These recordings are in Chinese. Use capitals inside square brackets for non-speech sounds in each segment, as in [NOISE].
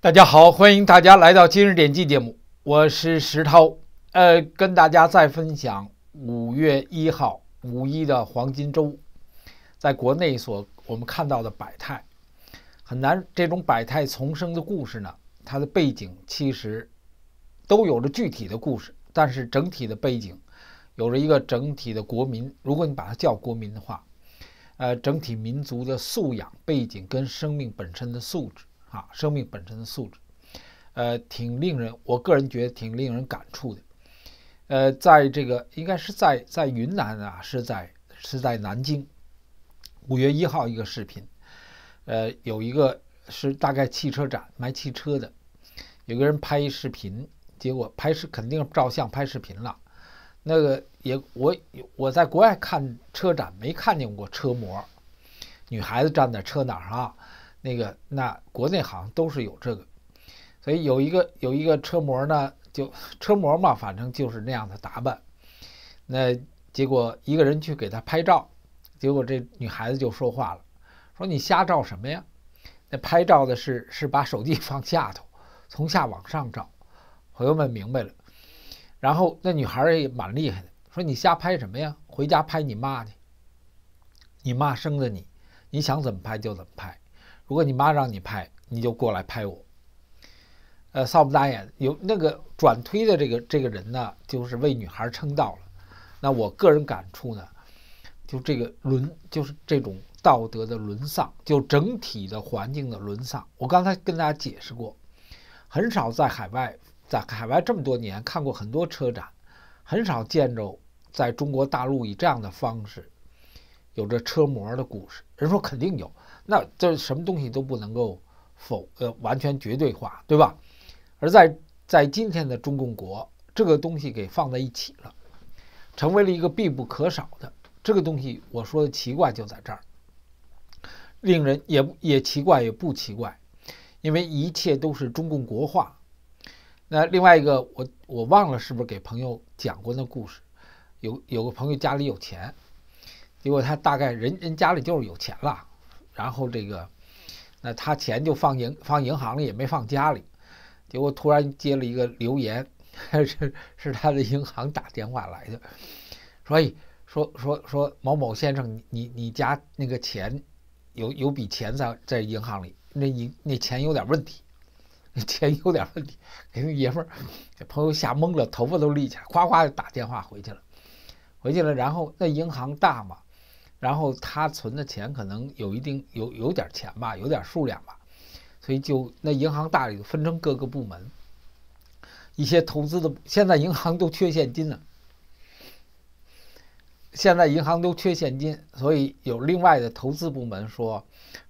大家好，欢迎大家来到今日点击节目，我是石涛，呃，跟大家再分享五月一号五一的黄金周，在国内所我们看到的百态，很难这种百态丛生的故事呢，它的背景其实都有着具体的故事，但是整体的背景有着一个整体的国民，如果你把它叫国民的话，呃，整体民族的素养背景跟生命本身的素质。啊，生命本身的素质，呃，挺令人，我个人觉得挺令人感触的。呃，在这个应该是在在云南啊，是在是在南京，五月一号一个视频，呃，有一个是大概汽车展卖汽车的，有个人拍一视频，结果拍是肯定照相拍视频了，那个也我我在国外看车展没看见过车模，女孩子站在车哪儿啊。那个那国内好像都是有这个，所以有一个有一个车模呢，就车模嘛，反正就是那样的打扮。那结果一个人去给她拍照，结果这女孩子就说话了，说你瞎照什么呀？那拍照的是是把手机放下头，从下往上照。朋友们明白了，然后那女孩也蛮厉害的，说你瞎拍什么呀？回家拍你妈去，你妈生的你，你想怎么拍就怎么拍。如果你妈让你拍，你就过来拍我。呃，扫不打眼。有那个转推的这个这个人呢，就是为女孩撑道了。那我个人感触呢，就这个沦，就是这种道德的沦丧，就整体的环境的沦丧。我刚才跟大家解释过，很少在海外，在海外这么多年看过很多车展，很少见着在中国大陆以这样的方式有着车模的故事。人说肯定有。那这什么东西都不能够否呃完全绝对化，对吧？而在在今天的中共国，这个东西给放在一起了，成为了一个必不可少的这个东西。我说的奇怪就在这儿，令人也也奇怪也不奇怪，因为一切都是中共国话。那另外一个，我我忘了是不是给朋友讲过那故事？有有个朋友家里有钱，结果他大概人人家里就是有钱了，然后这个，那他钱就放银放银行里，也没放家里，结果突然接了一个留言，[LAUGHS] 是是他的银行打电话来的，说说说说某某先生，你你家那个钱，有有笔钱在在银行里，那银那钱有点问题，那钱有点问题，给那爷们儿，这朋友吓懵了，头发都立起来，咵咵就打电话回去了，回去了，然后那银行大嘛。然后他存的钱可能有一定有有点钱吧，有点数量吧，所以就那银行大里分成各个部门，一些投资的。现在银行都缺现金了，现在银行都缺现金，所以有另外的投资部门说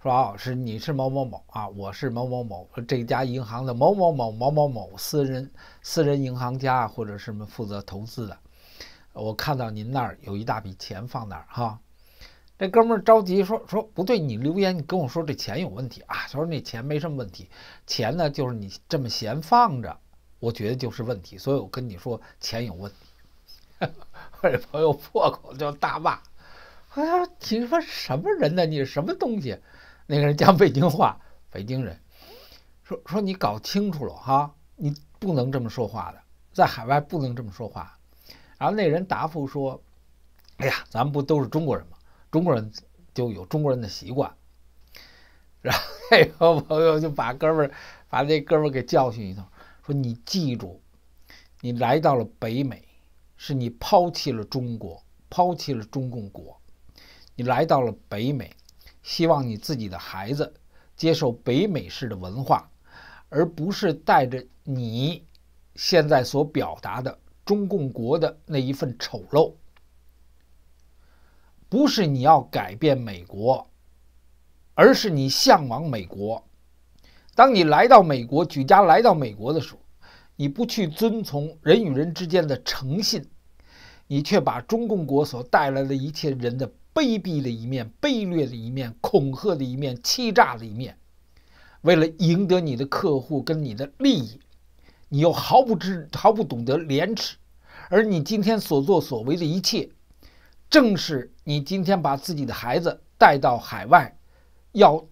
说啊，是你是某某某啊，我是某某某这家银行的某某某某某某私人私人银行家或者什么负责投资的，我看到您那儿有一大笔钱放那儿哈。这哥们儿着急说说不对，你留言你跟我说这钱有问题啊？他说那钱没什么问题，钱呢就是你这么闲放着，我觉得就是问题。所以我跟你说钱有问题。[LAUGHS] 我这朋友破口就大骂：“哎说你说什么人呢？你是什么东西？”那个人讲北京话，北京人说说你搞清楚了哈，你不能这么说话的，在海外不能这么说话。然后那人答复说：“哎呀，咱们不都是中国人吗？”中国人就有中国人的习惯，[LAUGHS] 然后那个朋友就把哥们儿把那哥们儿给教训一通，说你记住，你来到了北美，是你抛弃了中国，抛弃了中共国，你来到了北美，希望你自己的孩子接受北美式的文化，而不是带着你现在所表达的中共国的那一份丑陋。不是你要改变美国，而是你向往美国。当你来到美国，举家来到美国的时候，你不去遵从人与人之间的诚信，你却把中共国所带来的一切人的卑鄙的一面、卑劣的一面、恐吓的一面、欺诈的一面，为了赢得你的客户跟你的利益，你又毫不知、毫不懂得廉耻，而你今天所作所为的一切。正是你今天把自己的孩子带到海外，要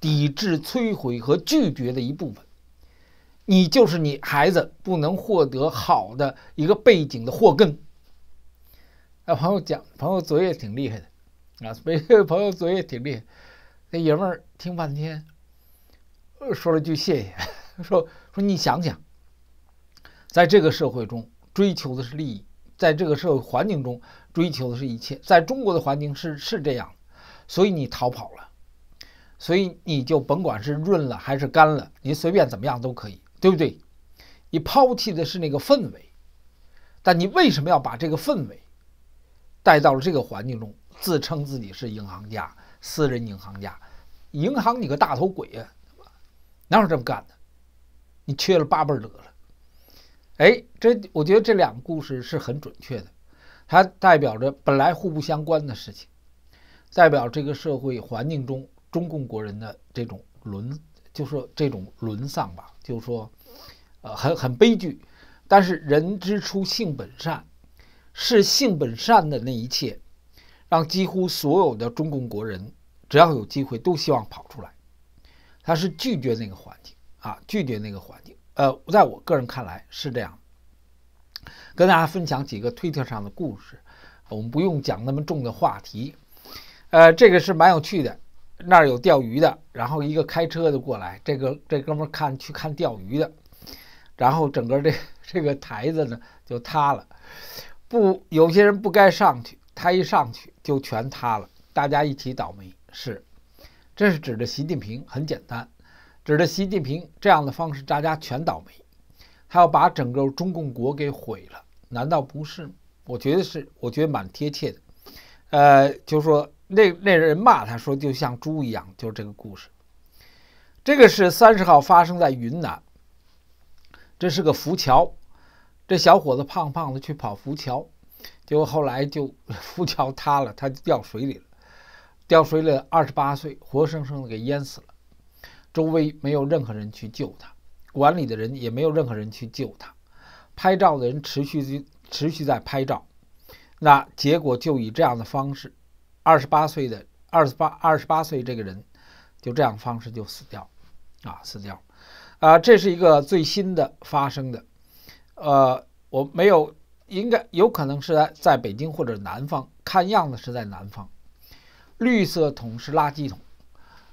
抵制、摧毁和拒绝的一部分。你就是你孩子不能获得好的一个背景的祸根。哎，朋友讲，朋友嘴也挺厉害的，啊，没朋友嘴也挺厉害。那爷们儿听半天，说了句谢谢，[LAUGHS] 说说你想想，在这个社会中追求的是利益，在这个社会环境中。追求的是一切，在中国的环境是是这样，所以你逃跑了，所以你就甭管是润了还是干了，你随便怎么样都可以，对不对？你抛弃的是那个氛围，但你为什么要把这个氛围带到了这个环境中？自称自己是银行家、私人银行家，银行你个大头鬼呀，哪有这么干的？你缺了八辈儿得了。哎，这我觉得这两个故事是很准确的。它代表着本来互不相关的事情，代表这个社会环境中中共国人的这种沦，就说这种沦丧吧，就说，呃，很很悲剧。但是人之初性本善，是性本善的那一切，让几乎所有的中共国人，只要有机会都希望跑出来。他是拒绝那个环境啊，拒绝那个环境。呃，在我个人看来是这样。跟大家分享几个推特上的故事，我们不用讲那么重的话题，呃，这个是蛮有趣的。那儿有钓鱼的，然后一个开车的过来，这个这哥们看去看钓鱼的，然后整个这这个台子呢就塌了。不，有些人不该上去，他一上去就全塌了，大家一起倒霉。是，这是指着习近平，很简单，指着习近平这样的方式，大家全倒霉，他要把整个中共国给毁了。难道不是我觉得是，我觉得蛮贴切的。呃，就说那那人骂他说就像猪一样，就是这个故事。这个是三十号发生在云南，这是个浮桥，这小伙子胖胖的去跑浮桥，结果后来就 [LAUGHS] 浮桥塌了，他就掉水里了，掉水里二十八岁，活生生的给淹死了。周围没有任何人去救他，管理的人也没有任何人去救他。拍照的人持续在持续在拍照，那结果就以这样的方式，二十八岁的二十八二十八岁这个人，就这样方式就死掉，啊死掉，啊这是一个最新的发生的，呃我没有应该有可能是在在北京或者南方，看样子是在南方，绿色桶是垃圾桶，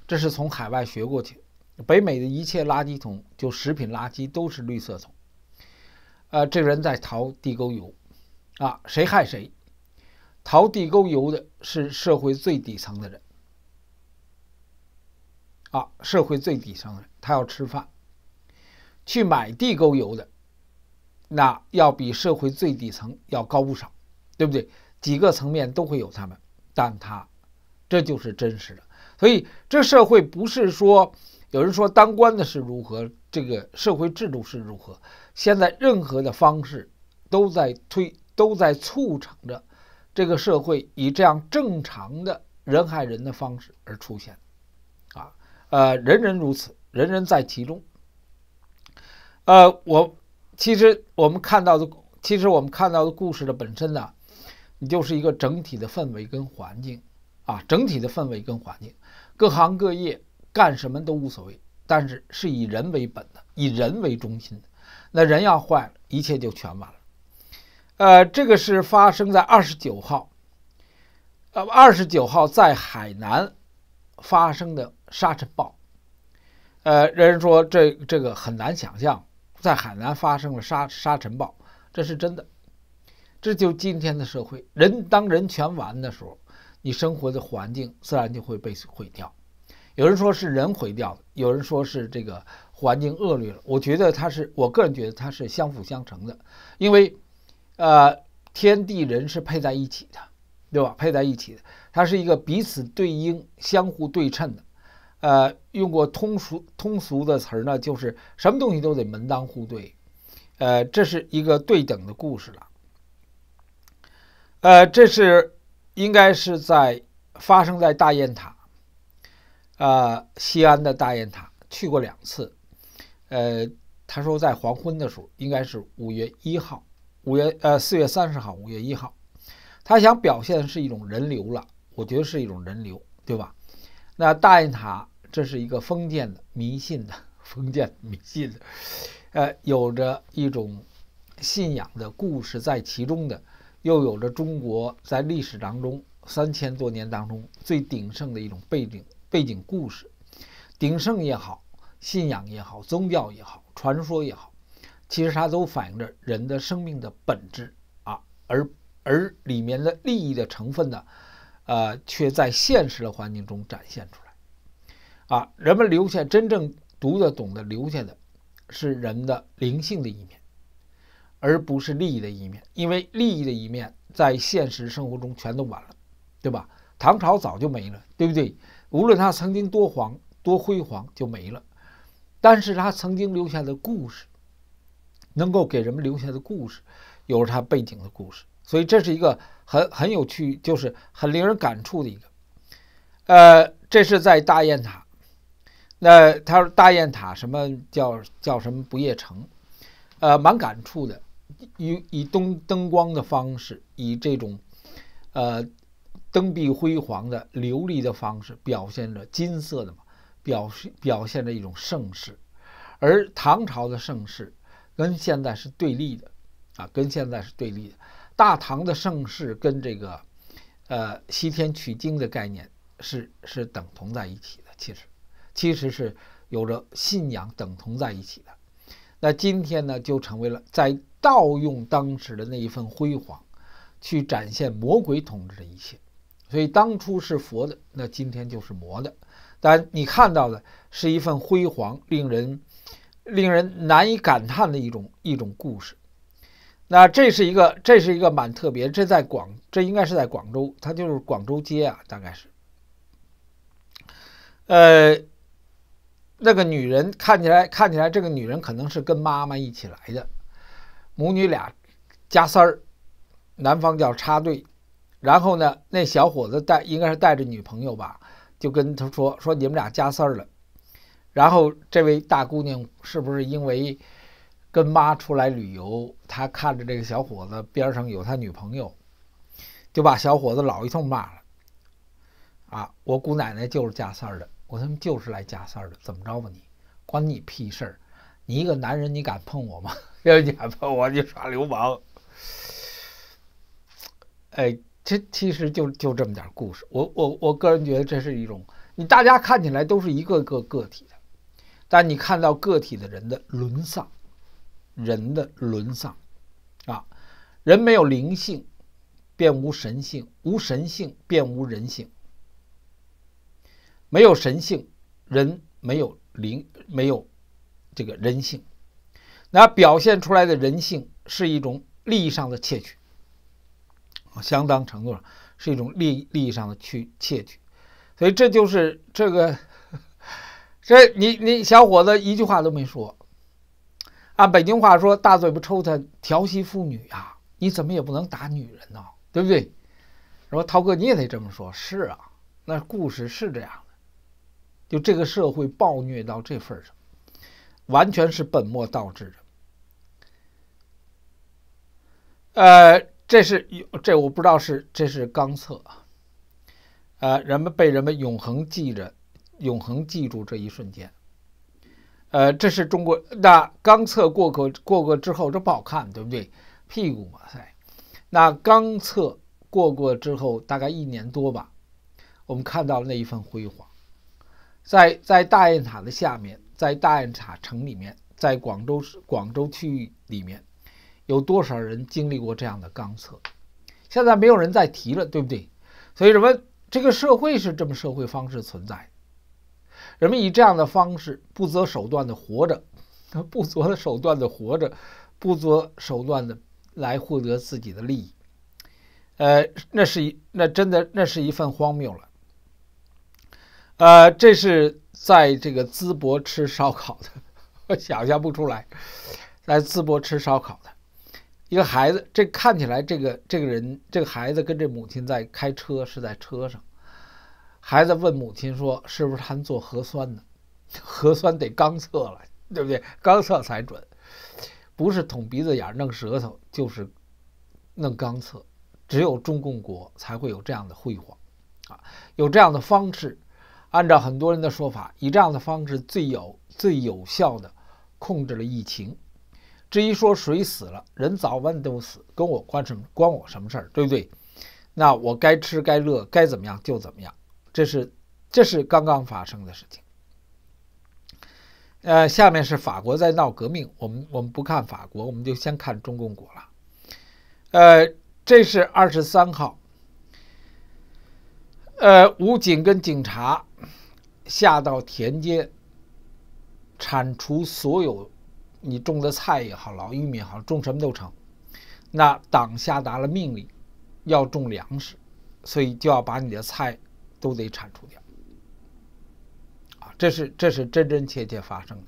这是从海外学过去，北美的一切垃圾桶就食品垃圾都是绿色桶。呃，这个人在淘地沟油，啊，谁害谁？淘地沟油的是社会最底层的人，啊，社会最底层的人他要吃饭，去买地沟油的，那要比社会最底层要高不少，对不对？几个层面都会有他们，但他这就是真实的，所以这社会不是说有人说当官的是如何。这个社会制度是如何？现在任何的方式都在推，都在促成着这个社会以这样正常的人害人的方式而出现，啊，呃，人人如此，人人在其中。呃，我其实我们看到的，其实我们看到的故事的本身呢，你就是一个整体的氛围跟环境，啊，整体的氛围跟环境，各行各业干什么都无所谓。但是是以人为本的，以人为中心的，那人要坏了，一切就全完了。呃，这个是发生在二十九号，呃，二十九号在海南发生的沙尘暴。呃，人说这这个很难想象，在海南发生了沙沙尘暴，这是真的。这就今天的社会，人当人全完的时候，你生活的环境自然就会被毁掉。有人说是人毁掉，有人说是这个环境恶劣了。我觉得它是，我个人觉得它是相辅相成的，因为，呃，天地人是配在一起的，对吧？配在一起的，它是一个彼此对应、相互对称的。呃，用过通俗通俗的词儿呢，就是什么东西都得门当户对，呃，这是一个对等的故事了。呃，这是应该是在发生在大雁塔。呃，西安的大雁塔去过两次，呃，他说在黄昏的时候，应该是五月一号，五月呃四月三十号，五月一号，他想表现的是一种人流了，我觉得是一种人流，对吧？那大雁塔这是一个封建的迷信的 [LAUGHS] 封建迷信的，呃，有着一种信仰的故事在其中的，又有着中国在历史当中三千多年当中最鼎盛的一种背景。背景故事，鼎盛也好，信仰也好，宗教也好，传说也好，其实它都反映着人的生命的本质啊，而而里面的利益的成分呢，呃，却在现实的环境中展现出来，啊，人们留下真正读得懂的留下的是人的灵性的一面，而不是利益的一面，因为利益的一面在现实生活中全都完了，对吧？唐朝早就没了，对不对？无论它曾经多黄多辉煌，就没了。但是它曾经留下的故事，能够给人们留下的故事，有了它背景的故事。所以这是一个很很有趣，就是很令人感触的一个。呃，这是在大雁塔。那他说大雁塔什么叫叫什么不夜城？呃，蛮感触的，以以灯灯光的方式，以这种呃。灯壁辉煌的琉璃的方式表现着金色的嘛，表示表现着一种盛世，而唐朝的盛世跟现在是对立的，啊，跟现在是对立的。大唐的盛世跟这个，呃，西天取经的概念是是等同在一起的，其实，其实是有着信仰等同在一起的。那今天呢，就成为了在盗用当时的那一份辉煌，去展现魔鬼统治的一切。所以当初是佛的，那今天就是魔的。但你看到的是一份辉煌，令人令人难以感叹的一种一种故事。那这是一个这是一个蛮特别，这在广这应该是在广州，它就是广州街啊，大概是。呃，那个女人看起来看起来，这个女人可能是跟妈妈一起来的，母女俩加三儿，男方叫插队。然后呢？那小伙子带应该是带着女朋友吧，就跟他说说你们俩加三儿了。然后这位大姑娘是不是因为跟妈出来旅游，她看着这个小伙子边上有他女朋友，就把小伙子老一通骂了。啊，我姑奶奶就是加三儿的，我他妈就是来加三儿的，怎么着吧你？关你屁事儿！你一个男人，你敢碰我吗？[LAUGHS] 要你敢碰我，你耍流氓！哎。其其实就就这么点故事，我我我个人觉得这是一种，你大家看起来都是一个个个体的，但你看到个体的人的沦丧，人的沦丧，啊，人没有灵性，便无神性，无神性便无人性，没有神性，人没有灵，没有这个人性，那表现出来的人性是一种利益上的窃取。相当程度上是一种利利益上的去窃取，所以这就是这个，这你你小伙子一句话都没说。按北京话说，大嘴巴抽他调戏妇女啊，你怎么也不能打女人呢，对不对？说涛哥你也得这么说，是啊，那故事是这样的，就这个社会暴虐到这份上，完全是本末倒置的，呃。这是有这我不知道是这是刚测，呃，人们被人们永恒记着，永恒记住这一瞬间。呃，这是中国那刚测过过过过之后这不好看对不对？屁股哇塞！那刚测过过之后大概一年多吧，我们看到了那一份辉煌，在在大雁塔的下面，在大雁塔城里面，在广州广州区域里面。有多少人经历过这样的钢测？现在没有人再提了，对不对？所以人们这个社会是这么社会方式存在，人们以这样的方式不择手段的 [LAUGHS] 活着，不择手段的活着，不择手段的来获得自己的利益。呃，那是一，那真的那是一份荒谬了。呃，这是在这个淄博吃烧烤的，[LAUGHS] 我想象不出来，在淄博吃烧烤的。一个孩子，这看起来这个这个人，这个孩子跟这母亲在开车，是在车上。孩子问母亲说：“是不是还做核酸呢？[LAUGHS] 核酸得刚测了，对不对？刚测才准，不是捅鼻子眼儿弄舌头，就是弄刚测。只有中共国才会有这样的辉煌啊，有这样的方式。按照很多人的说法，以这样的方式最有最有效的控制了疫情。”至于说谁死了，人早晚都死，跟我关什么关我什么事儿，对不对？那我该吃该乐该怎么样就怎么样，这是这是刚刚发生的事情。呃，下面是法国在闹革命，我们我们不看法国，我们就先看中共国了。呃，这是二十三号，呃，武警跟警察下到田间，铲除所有。你种的菜也好，老玉米也好，种什么都成。那党下达了命令，要种粮食，所以就要把你的菜都得铲除掉。啊，这是这是真真切切发生的。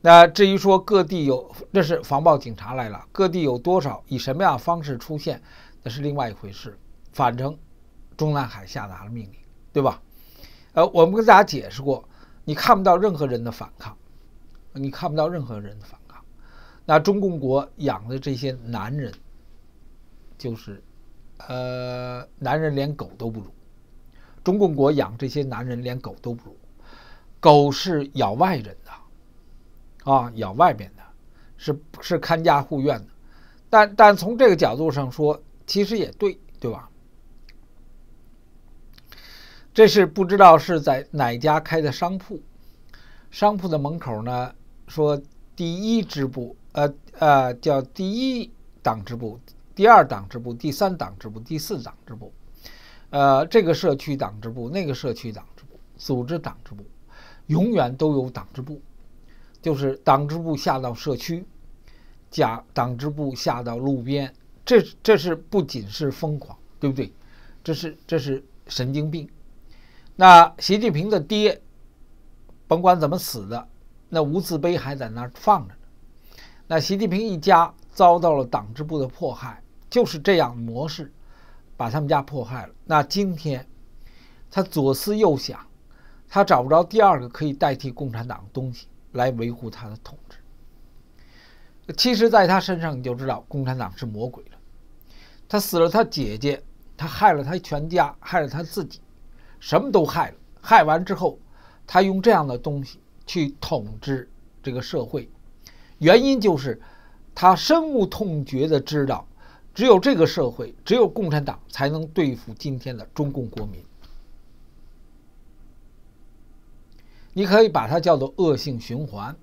那至于说各地有，这是防暴警察来了，各地有多少，以什么样方式出现，那是另外一回事。反正中南海下达了命令，对吧？呃，我们跟大家解释过，你看不到任何人的反抗。你看不到任何人的反抗。那中共国养的这些男人，就是呃，男人连狗都不如。中共国养这些男人连狗都不如，狗是咬外人的，啊，咬外边的，是是看家护院的。但但从这个角度上说，其实也对，对吧？这是不知道是在哪家开的商铺，商铺的门口呢？说第一支部，呃呃，叫第一党支部、第二党支部、第三党支部、第四党支部，呃，这个社区党支部、那个社区党支部、组织党支部，永远都有党支部，就是党支部下到社区，甲党支部下到路边，这这是不仅是疯狂，对不对？这是这是神经病。那习近平的爹，甭管怎么死的。那无字碑还在那儿放着呢。那习近平一家遭到了党支部的迫害，就是这样模式把他们家迫害了。那今天他左思右想，他找不着第二个可以代替共产党的东西来维护他的统治。其实，在他身上你就知道共产党是魔鬼了。他死了他姐姐，他害了他全家，害了他自己，什么都害了。害完之后，他用这样的东西。去统治这个社会，原因就是他深恶痛绝的知道，只有这个社会，只有共产党才能对付今天的中共国民。你可以把它叫做恶性循环，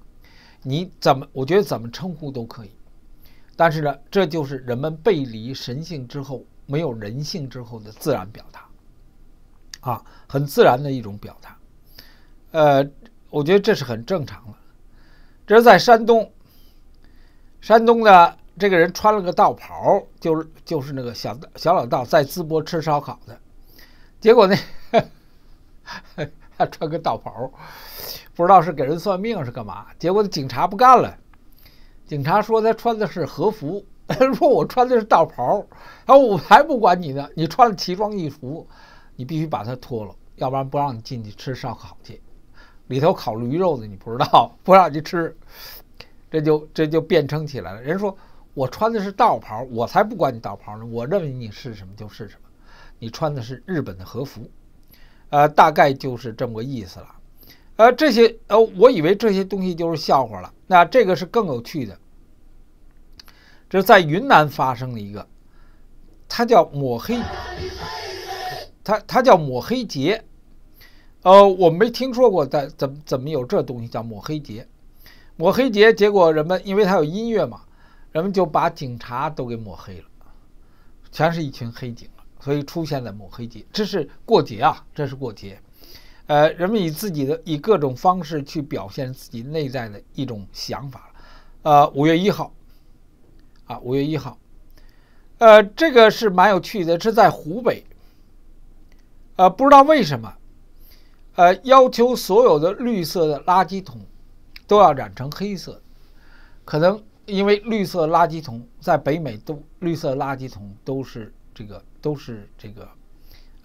你怎么我觉得怎么称呼都可以。但是呢，这就是人们背离神性之后，没有人性之后的自然表达，啊，很自然的一种表达，呃。我觉得这是很正常的。这是在山东，山东的这个人穿了个道袍，就是就是那个小小老道在淄博吃烧烤的，结果呢，[LAUGHS] 他穿个道袍，不知道是给人算命是干嘛。结果警察不干了，警察说他穿的是和服，[LAUGHS] 说我穿的是道袍，啊我才不管你呢，你穿了奇装异服，你必须把它脱了，要不然不让你进去吃烧烤去。里头烤驴肉的，你不知道，[LAUGHS] 不让你吃，这就这就辩称起来了。人说，我穿的是道袍，我才不管你道袍呢，我认为你是什么就是什么。你穿的是日本的和服，呃，大概就是这么个意思了。呃，这些呃，我以为这些东西就是笑话了。那这个是更有趣的，这在云南发生的一个，它叫抹黑，它它叫抹黑节。呃，我没听说过，在怎么怎么有这东西叫抹黑节？抹黑节，结果人们因为他有音乐嘛，人们就把警察都给抹黑了，全是一群黑警了，所以出现在抹黑节，这是过节啊，这是过节。呃，人们以自己的以各种方式去表现自己内在的一种想法呃，五月一号啊，五月一号，呃，这个是蛮有趣的是在湖北，呃，不知道为什么。呃，要求所有的绿色的垃圾桶都要染成黑色，可能因为绿色垃圾桶在北美都绿色垃圾桶都是这个都是这个，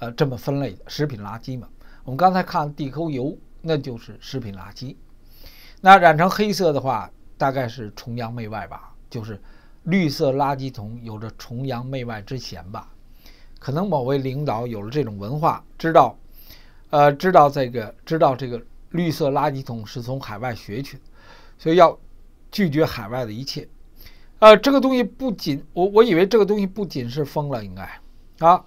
呃，这么分类的食品垃圾嘛。我们刚才看地沟油，那就是食品垃圾。那染成黑色的话，大概是崇洋媚外吧？就是绿色垃圾桶有着崇洋媚外之嫌吧？可能某位领导有了这种文化，知道。呃，知道这个，知道这个绿色垃圾桶是从海外学去的，所以要拒绝海外的一切。呃，这个东西不仅我，我以为这个东西不仅是疯了，应该啊，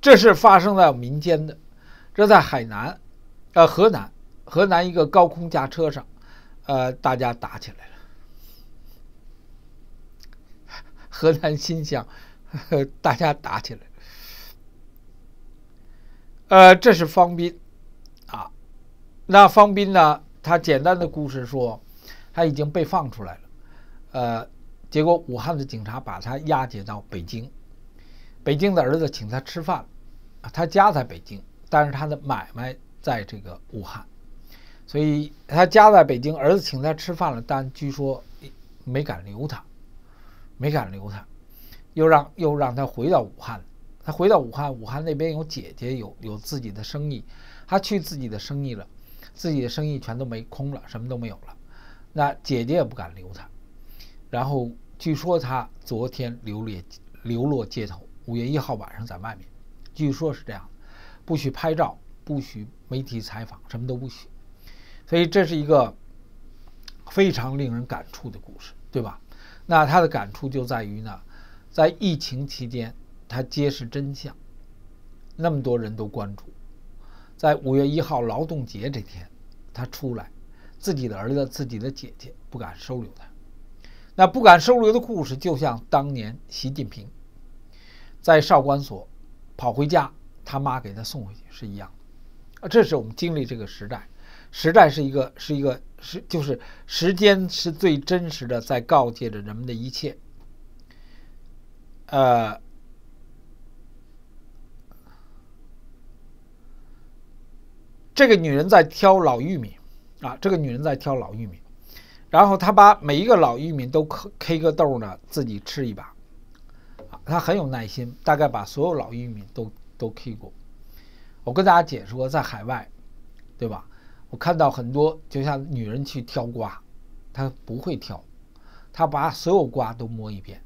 这是发生在民间的。这在海南，呃，河南，河南一个高空驾车上，呃，大家打起来了。[LAUGHS] 河南新乡，[LAUGHS] 大家打起来。呃，这是方斌，啊，那方斌呢？他简单的故事说，他已经被放出来了，呃，结果武汉的警察把他押解到北京，北京的儿子请他吃饭，他家在北京，但是他的买卖在这个武汉，所以他家在北京，儿子请他吃饭了，但据说没敢留他，没敢留他，又让又让他回到武汉了。他回到武汉，武汉那边有姐姐，有有自己的生意，他去自己的生意了，自己的生意全都没空了，什么都没有了。那姐姐也不敢留他。然后据说他昨天流落流落街头，五月一号晚上在外面，据说是这样，不许拍照，不许媒体采访，什么都不许。所以这是一个非常令人感触的故事，对吧？那他的感触就在于呢，在疫情期间。他揭示真相，那么多人都关注。在五月一号劳动节这天，他出来，自己的儿子、自己的姐姐不敢收留他。那不敢收留的故事，就像当年习近平在少管所跑回家，他妈给他送回去是一样的。啊，这是我们经历这个时代，时代是一个是一个是就是时间是最真实的，在告诫着人们的一切。呃。这个女人在挑老玉米，啊，这个女人在挑老玉米，然后她把每一个老玉米都 K K 个豆呢，自己吃一把，啊，她很有耐心，大概把所有老玉米都都 K 过。我跟大家解释过，在海外，对吧？我看到很多，就像女人去挑瓜，她不会挑，她把所有瓜都摸一遍，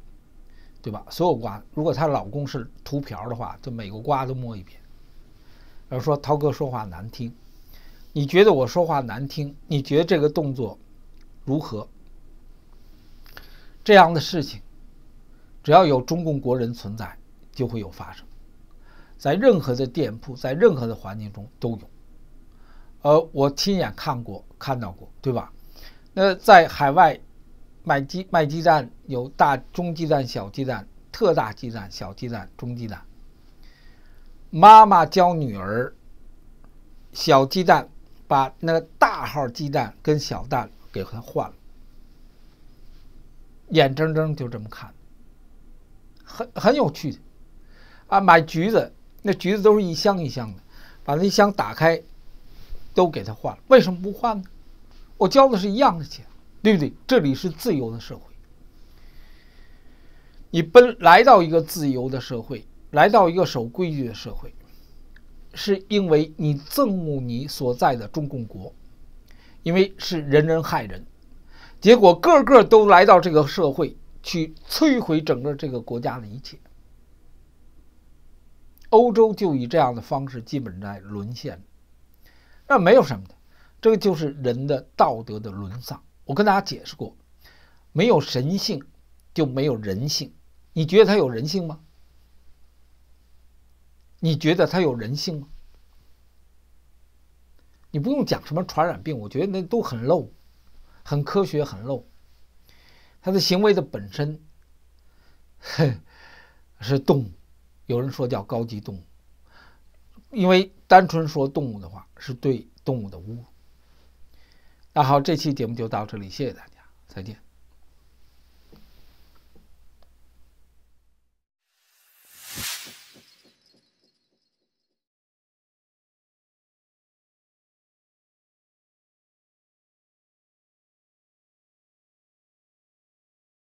对吧？所有瓜，如果她老公是屠瓢的话，就每个瓜都摸一遍。要说涛哥说话难听。你觉得我说话难听？你觉得这个动作如何？这样的事情，只要有中共国人存在，就会有发生，在任何的店铺，在任何的环境中都有。呃，我亲眼看过，看到过，对吧？那在海外卖鸡卖鸡蛋，有大、中鸡蛋、小鸡蛋、特大鸡蛋、小鸡蛋、中鸡蛋。妈妈教女儿小鸡蛋。把那个大号鸡蛋跟小蛋给它换了，眼睁睁就这么看，很很有趣的啊！买橘子，那橘子都是一箱一箱的，把那箱打开，都给他换了。为什么不换呢？我交的是一样的钱，对不对？这里是自由的社会，你奔来到一个自由的社会，来到一个守规矩的社会。是因为你憎恶你所在的中共国，因为是人人害人，结果个个都来到这个社会去摧毁整个这个国家的一切。欧洲就以这样的方式基本在沦陷，那没有什么的，这个就是人的道德的沦丧。我跟大家解释过，没有神性就没有人性，你觉得他有人性吗？你觉得它有人性吗？你不用讲什么传染病，我觉得那都很漏，很科学，很漏。它的行为的本身 [LAUGHS] 是动物，有人说叫高级动物，因为单纯说动物的话是对动物的侮辱。那好，这期节目就到这里，谢谢大家，再见。